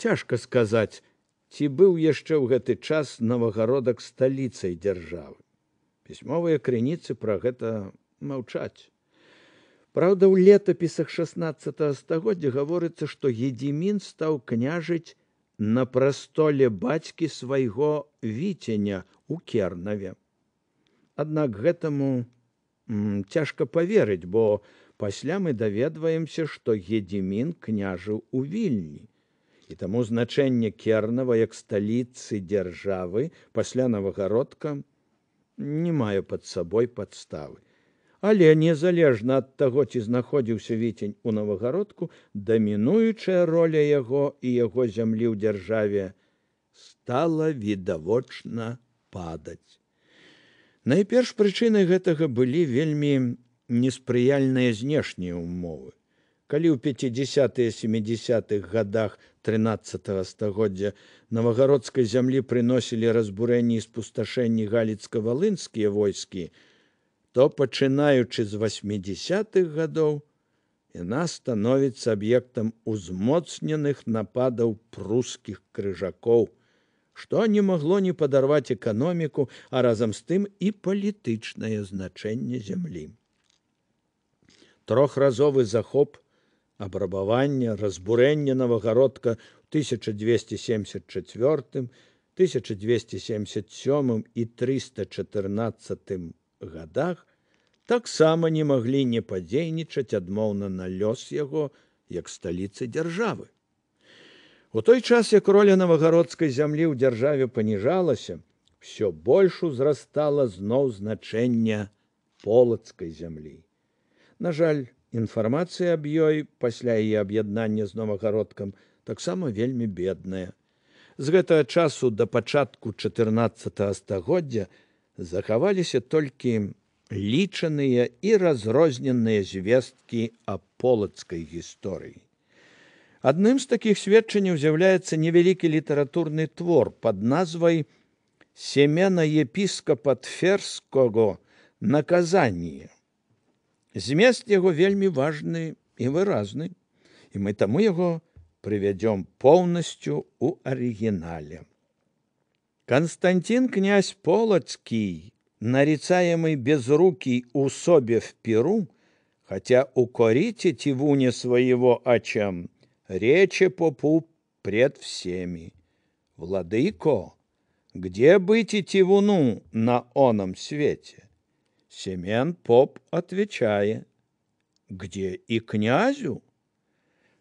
Цяжка сказаць, ці быў яшчэ ў гэты час навагародак сталіцай дзяржавы. Пісьмовыя крыніцы пра гэта маўчаць. Праўда, у летапісах 16 стагоддзя гаворыцца, што едзімін стаў княжыць на прастоле бацькі свайго віценя у кернаве. Аднак гэтаму цяжка паверыць, бо пасля мы даведваемся, што едзімін княжыў у вільні. І таму значэнне кернава як сталіцы дзяржавы пасля навагародка не маю пад сабой падставы. Але незалежна ад таго, ці знаходзіўся віцень у навагародку, дамінуючая роля яго і яго зямлі ў дзяржаве стала відавочна падаць. Найперш прычынай гэтага былі вельмі неспрыяльныя знешнія ўмовы калі ў 50-70х годах 13 стагоддзя новагародской зямлі приносілі разбурэнні і спусташэнні галіцка-валынскія войскі, то пачынаючы з 80-х гадоў яна становіцца аб'ектам узмоцненых нападаў прускіх крыжакоў, што не магло не падарваць эканоміку, а разам з тым і палітычнае значэнне зямлі. Трохразовы захоп абрабавання разбурэння навагародка ў 1274 1277 і 314 годах таксама не маглі не падзейнічаць адмоўна на лёс яго як сталіцы дзяржавы У той час як роля навагародскай зямлі ў дзяржаве паніжалася все больш узрастала зноў значэння полацкай зямлі На жаль, Інфармацыя аб ёй пасля яе аб'яднання з новагародкам таксама вельмі бедная. З гэтага часу да пачатку 14 стагоддзя захаваліся толькі лічаныя і разрозненыя звесткі аб полацкай гісторыі. Адным з такіх сведчанняў з'яўляецца невялікі літаратурны твор пад назвай семена епіска падферскогонаказанне. Змест яго вельмі важны і выразны, і мы таму яго прывядзём поўнасцю ў арыгінале. Константин князь Полоцкий, нарицаемый безрукий собе в Перу, хотя у корите Тивуне своего чем речи попу пред всеми. Владыко, где быть и Тивуну на оном свете? Семен поп отвечая, где и князю.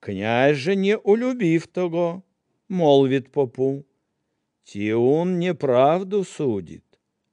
Князь же, не улюбив того, молвит попу, Тиун неправду судит,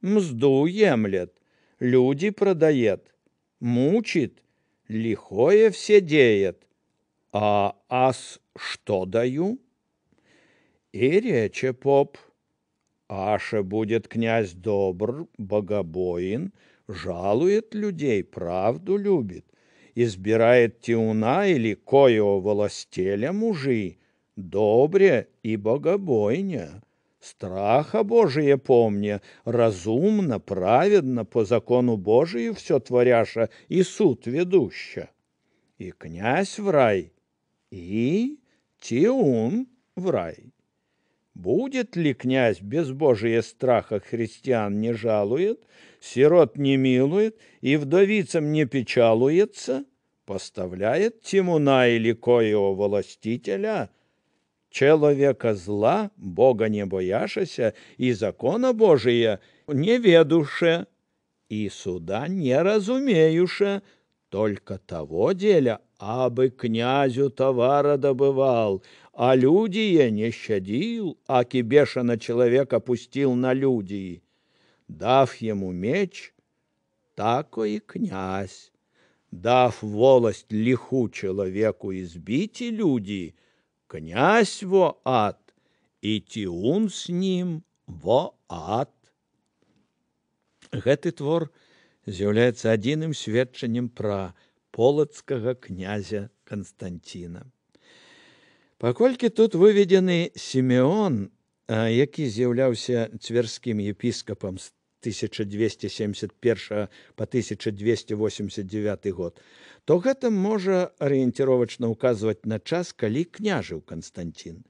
мзду емлет, люди продает, мучит, лихое все деет, а ас что даю? И рече поп, Аше будет князь добр, богобоин, — жалует людей, правду любит, избирает Тиуна или коего волостеля мужи, добре и богобойня. Страха Божия помня, разумно, праведно, по закону Божию все творяша и суд ведуща. И князь в рай, и Тиун в рай. Будет ли князь без Божия страха христиан не жалует, сирот не милует и вдовицам не печалуется, поставляет Тимуна или коего властителя, человека зла, Бога не боящегося и закона Божия не ведуше, и суда не разумеюше, только того деля, абы князю товара добывал, а людие не щадил, аки бешено человека пустил на людей. дав йому меч, тако і князь, дав волость ліху чоловіку і збіті люді, князь во ад, і тіун з нім во ад. Гэти твор з'являється одним свідченням про полоцького князя Константина. Покольки тут виведений Сімеон, який з'являвся цверським єпіскопом Стрінгом, 1271 по 1289 год, то гэта можа арыенціровачна ўказваць на час, калі княжыў Канстантін.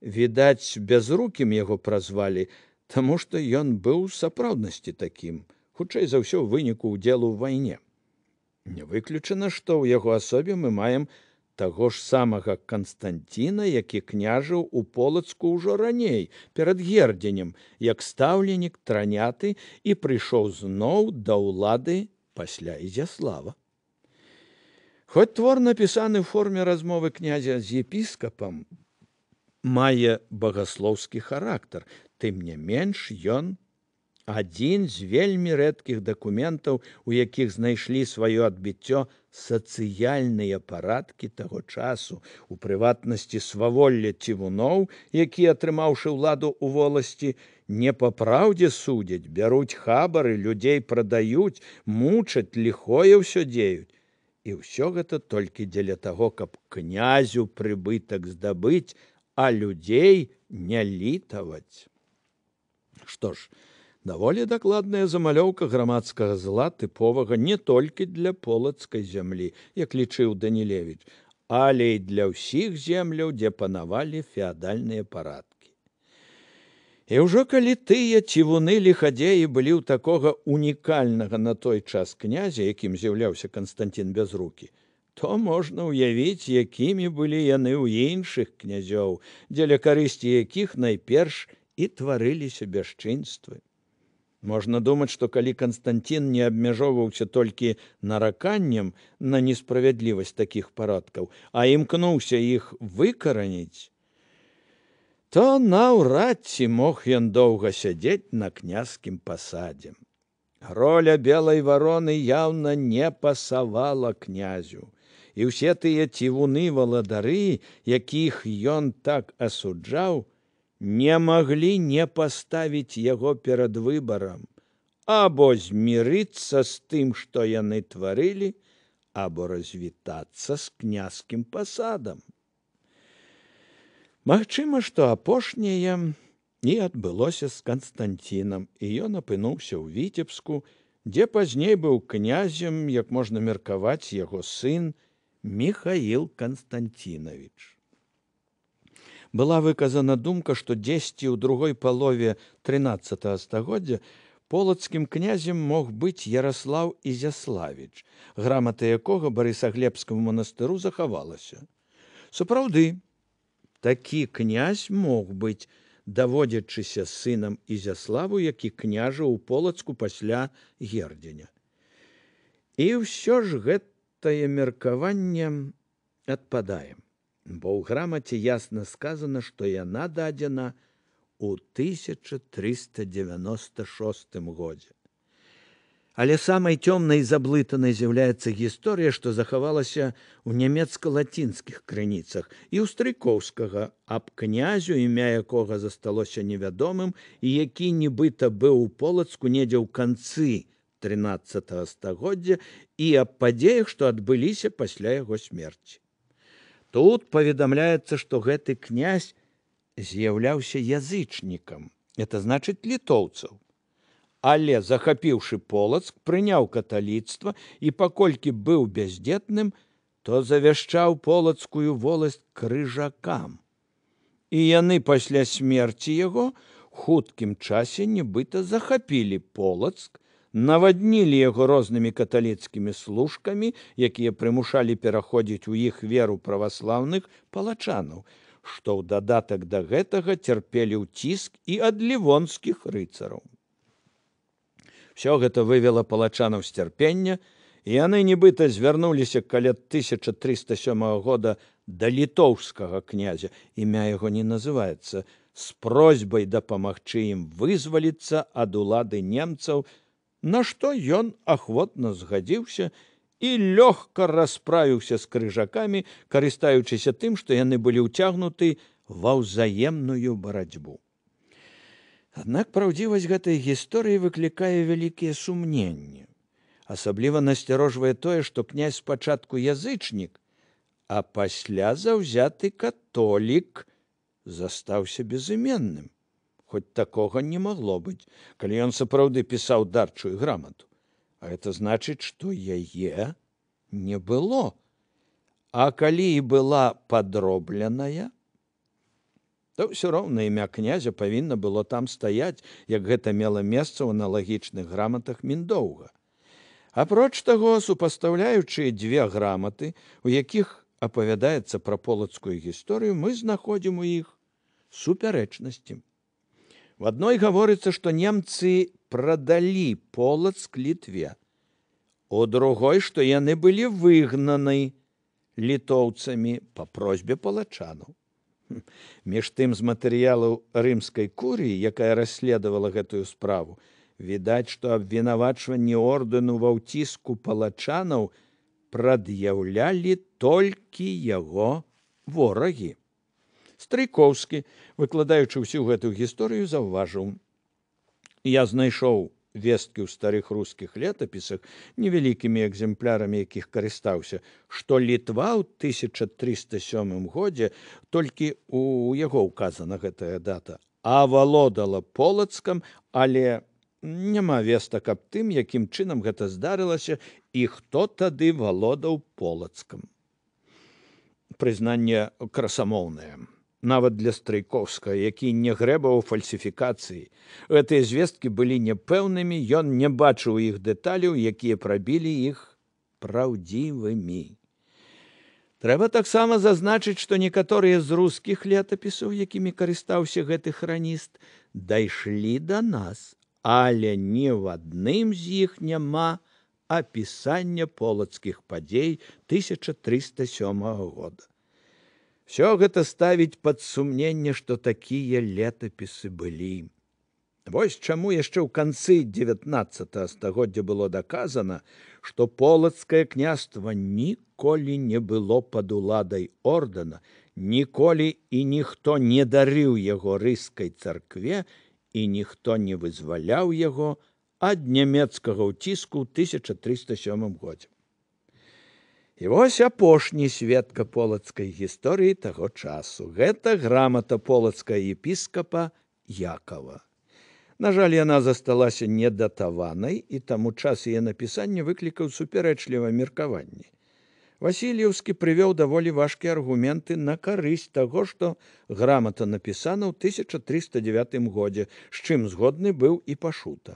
Відаць, бязрукім яго празвалі, таму што ён быў сапраўднасці такім, хутчэй за ўсё выніку ўдзелу ў вайне. Не выключана, што ў яго асобе мы маем, таго ж самага Канстанціна, які княжыў у полацку ўжо раней перад герденем, як стаўленік траняты і прыйшоў зноў да ўлады пасля ізяслава. Хоць твор напісаны ў форме размовы князя з епіскапам, мае багаслоўскі характар, тым не менш ён адзін з вельмі рэдкіх дакументаў, у якіх знайшлі сваё адбіццё сацыяльныя парадкі таго часу, у прыватнасці сваволля цівуноў, які атрымаўшы ўладу ў воласці, не па праўдзе судзяць, бяруць хабары, людзей прадаюць, мучаць ліхое ўсё дзеюць. І ўсё гэта толькі дзеля таго, каб князю прыбытак здабыць, а людзей не літаваць. Што ж? даволі дакладная замалёўка грамадскага зла тыповага не толькі для полацкай зямлі як лічыў данілевіч але і для ўсіх земляў дзе панавалі феадальныя парадкі і ўжо калі тыя цівуны лихадзеі былі ў такога унікальнага на той час князя якім з'яўляўся константин безрукі то можна ўявіць якімі былі яны ў іншых князёў дзеля карысці якіх найперш і тварыліся бясчынствы Можна думаць, што калі Канстантін не абмяжоўваўся толькі нараканнем на несправядлівасць такіх парадкаў, а імкнуўся іх выкараніць, то наўрад ці мог ён доўга сядзець на князькім пасадзе. Роля белай вароны яўна не пасавала князю, і ўсе тыя цівуны валадары, якіх ён так асуджаў, не маглі не паставіць яго перад выбарам, або змірыцца з тым, што яны тварылі, або развітацца з князькім пасадам. Магчыма, што апошняе не адбылося з Канстанцінам, і ён апынуўся ў віцебску, дзе пазней быў князем, як можна меркаваць яго сын Михаил Канстантінович была выказана думка, што дзесьці ў другой палове 13 стагоддзя полацкім князем мог быць Яраслаў Ізяславіч, грамата якога барысаглебскаму манастыру захавалася. Сапраўды, такі князь мог быць, даводзячыся сынам Ізяславу, які княжа ў полацку пасля гердзеня. І ўсё ж гэтае меркаванне адпадаем бо ў грамаце ясна сказана, што яна дадзена у 1396 годзе. Але самай цёмнай заблытанай з'яўляецца гісторыя, што захавалася ў нямецка-лацінскіх крыніцах і ў стрыкоўскага аб князю, імя якога засталося невядомым і які нібыта быў у полацку недзе ў канцы 13 стагоддзя і аб падзеях, што адбыліся пасля яго смерці. Тут паведамляецца, што гэты князь з'яўляўся язычнікам, это значыць літоўцаў. Але захапіўшы полацк, прыняў каталіцтва і паколькі быў бяздетным, то завяшчаў полацкую воласць крыжакам. І яны пасля смерці яго хуткім часе нібыта захапілі полацк, наваднілі яго рознымі каталіцкімі служкамі, якія прымушалі пераходзіць у іх веру праваслаўных палачанаў, што ў дадатак да гэтага цярпелі ў ціск і ад лівонскіх рыцараў. Усё гэта вывела палачанаў сцярпення, і яны нібыта звярнуліся каля 1307 года да літоўскага князя, імя яго не называецца, з просьбай дапамагчы ім вызваліцца ад улады немцаў, На што ён ахвотна згадзіўся і лёгка расправіўся з крыжакамі, карыстаючыся тым, што яны былі ўцягнуты ва ўзаемную барацьбу. Аднак праўдзівасць гэтай гісторыі выклікае вялікія сумненні. Асабліва насцярожвае тое, што князь спачатку язычнік, а пасля заўзяты католік застаўся безыменным хоць такога не магло быць, калі ён сапраўды пісаў дарчую грамату, а это значыць, што яе не было, а калі і была падробленая, то ўсё роўна імя князя павінна было там стаяць, як гэта мела месца ў аналагічных граматах міндоўга. Апроч таго, супастаўляючыя дзве граматы, у якіх апавядаецца пра полацкую гісторыю, мы знаходзім у іх супярэчнасцям. В адной гаворыцца, што немцы прадалі полацк літве. У другой, што яны былі выгнаны літоўцамі па просьбе палачану. Між тым з матэрыялаў рымскай курыі, якая расследавала гэтую справу, відаць, што абвінавачванні ордэну ва ўціску палачанаў прад'яўлялі толькі яго ворагі. Стрыйкоўскі, выкладаючы ўсю гэтую гісторыю, заўважыў. Я знайшоў весткі ў старых рускіх летапісах невялікімі экземплярамі, якіх карыстаўся, што літва ў 1307 годзе толькі у яго указана гэтая дата, а валодала полацкам, але няма вестак аб тым, якім чынам гэта здарылася і хто тады валодаў полацкам. Прызнанне красамоўнаем нават для страйковска які не грэбаў фальсіфікацыі гэтыя звесткі былі няпэўнымі ён не бачыў іх дэталяў якія прабілі іх праўдзівымі трэба таксама зазначыць што некаторыя з рускіх летапісаў якімі карыстаўся гэты храніст дайшлі да нас але ні ў адным з іх няма апісання полацкіх падзей 1307 года Всё гэта ставіць пад сумненне, што такія летапісы былі. Вось чаму яшчэ ў канцы 19 стагоддзя было даказана, што полацкае княства ніколі не было пад уладай ордэна, ніколі і ніхто не дарыў яго рыскай царкве і ніхто не вызваляў яго ад нямецкага ўціску ў 1307 годзе. І вось апошні сведка полацкай гісторыі таго часу. Гэта грамата полацка епіскапа Якова. На жаль, яна засталася недатаванай, і таму час яе напісання выклікаў супярэчліва меркаванне. Васіліўскі прывёў даволі важкія аргументы на карысць таго, што грамата напісана ў 1309 годзе, з чым згодны быў і пашута.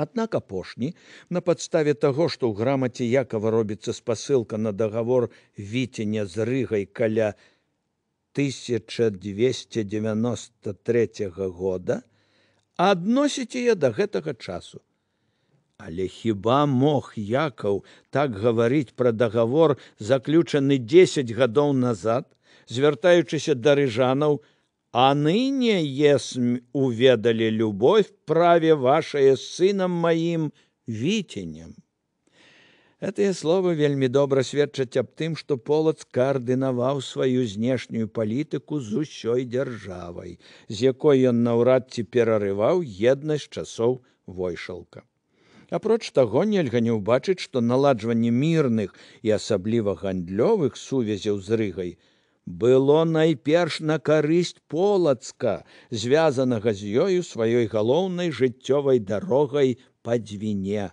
Аднак апошні на падставе таго, што ў грамаце якова робіцца спасылка на дагавор віцення з рыгай каля 1293 года, адносіць яе да гэтага часу. Але хіба мог Якаў так гаварыць пра дагавор, заключаны 10 гадоў назад, звяртаючыся да рыжанаў, А ныне есмь уведали любовь праве вашее сыном моим Витенем. Этое слово вельми добра сведчать об тым, что Полоц координовал свою знешнюю политику с усёй державой, с якой он наурадці перерывал едность часов войшалка. Апроч таго нельга не ўбачыць, што наладжванне мірных і асабліва гандлёвых сувязяў з рыгай, было найперш на карысць полацка звязанага з ёю сваёй галоўнай жыццёвай дарогай па дзвіне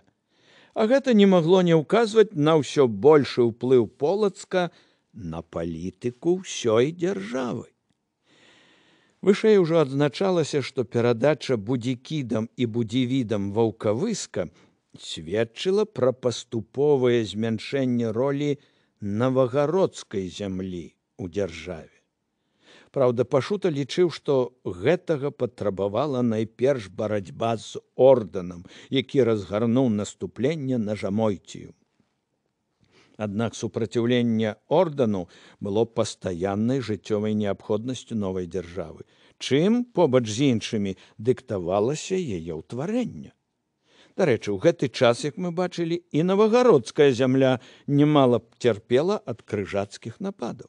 а гэта не магло не ўказваць на ўсё большы ўплыў полацка на палітыку ўсёй дзяржавы вышэй ужо адзначалася што перадача будзікідам і будзівідам ваўкавыска сведчыла пра паступовае змяншэнне ролі навагародскай зямлі у дзяржаве. Праўда, пашута лічыў, што гэтага патрабавала найперш барацьба з ордэнам, які разгарнуў наступленне на жамойцію. Аднак супраціўленне ордэну было пастаяннай жыццёвай неабходнасцю новай дзяржавы, чым побач з іншымі дыктавалася яе ўтварэнне. Дарэчы, у гэты час, як мы бачылі, і навагародская зямля немала б цярпела ад крыжацкіх нападаў.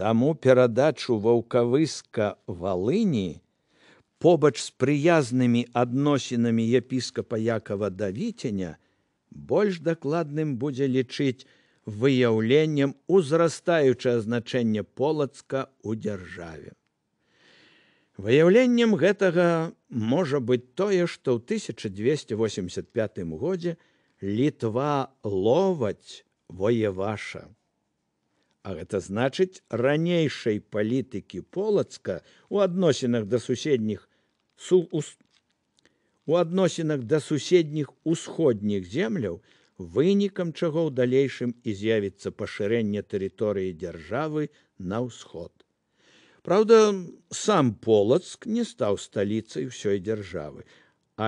Таму перадачу ваўкавыска валыні побач з прыязнымі адносінамі епіскапа Якова да віцяня больш дакладным будзе лічыць выяўленнем узрастаючае значэнне полацка ў дзяржаве. Выяўленнем гэтага можа быць тое, што ў 1285 годзе літва ловаць воеваша. А гэта значыць ранейшай палітыкі полацка у адносінах да суседніх су ус... у адносінах да суседніх усходніх земляў вынікам чаго ў далейшым і з'явіцца пашырэнне тэрыторыі дзяржавы на ўсход. Праўда, сам полацк не стаў сталіцай усёй дзяржавы,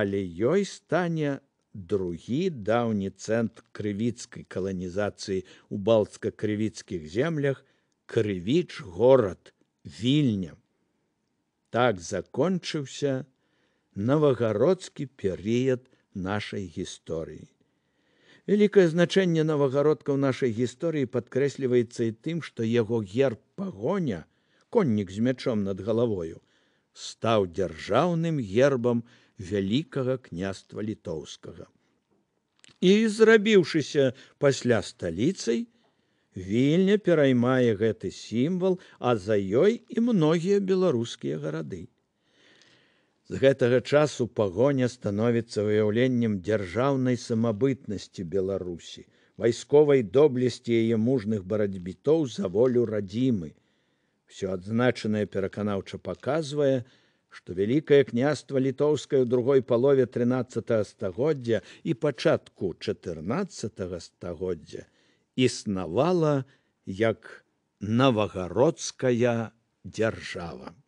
але ёй стане другі даўні цэнтр крывіцкай каланізацыі ў балцка-крывіцкіх землях крывіч горад вільня так закончыўся навагародскі перыяд нашай гісторыі вялікае значэнне навагародка ў нашай гісторыі падкрэсліваецца і тым што яго герб пагоня коннік з мячом над галавою стаў дзяржаўным гербам на вялікага княства літоўскага. І зрабіўшыся пасля сталіцай, вільня пераймае гэты сімвал, а за ёй і многія беларускія гарады. З гэтага часу пагоня становіцца выяўленнем дзяржаўнай самабытнасці беларусі, вайсковай доблесці яе мужных барацьбітоў за волю радзімы. Всё адзначанае пераканаўча паказвае, што вялікае княства літоўскае ў другой палове 13 стагоддзя і пачатку 14 стагоддзя існавала як навагародская дзяржава.